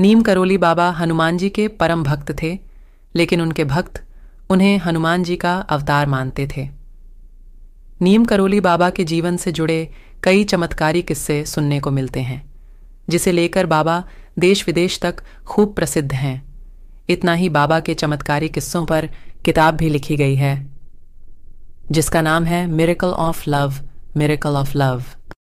नीम करोली बाबा हनुमान जी के परम भक्त थे लेकिन उनके भक्त उन्हें हनुमान जी का अवतार मानते थे नीम करोली बाबा के जीवन से जुड़े कई चमत्कारी किस्से सुनने को मिलते हैं जिसे लेकर बाबा देश विदेश तक खूब प्रसिद्ध हैं इतना ही बाबा के चमत्कारी किस्सों पर किताब भी लिखी गई है जिसका नाम है miracle of love miracle of love